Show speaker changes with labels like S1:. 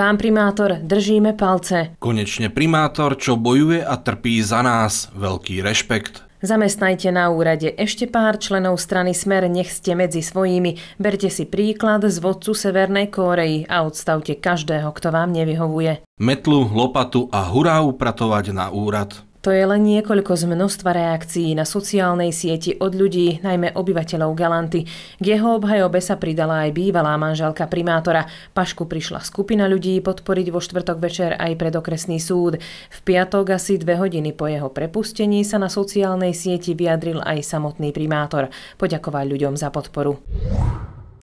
S1: Pán primátor, držíme palce.
S2: Konečne primátor, čo bojuje a trpí za nás. Veľký rešpekt.
S1: Zamestnajte na úrade ešte pár členov strany Smer, nech ste medzi svojimi. Berte si príklad z vodcu Severnej Kórei a odstavte každého, kto vám nevyhovuje.
S3: Metlu, lopatu a hurá upratovať na úrad.
S1: To je len niekoľko z množstva reakcií na sociálnej sieti od ľudí, najmä obyvateľov Galanty. K jeho obhajobe sa pridala aj bývalá manželka primátora. Pašku prišla skupina ľudí podporiť vo štvrtok večer aj pred okresný súd. V piatok asi dve hodiny po jeho
S4: prepustení sa na sociálnej sieti vyjadril aj samotný primátor. Poďakoval ľuďom za podporu.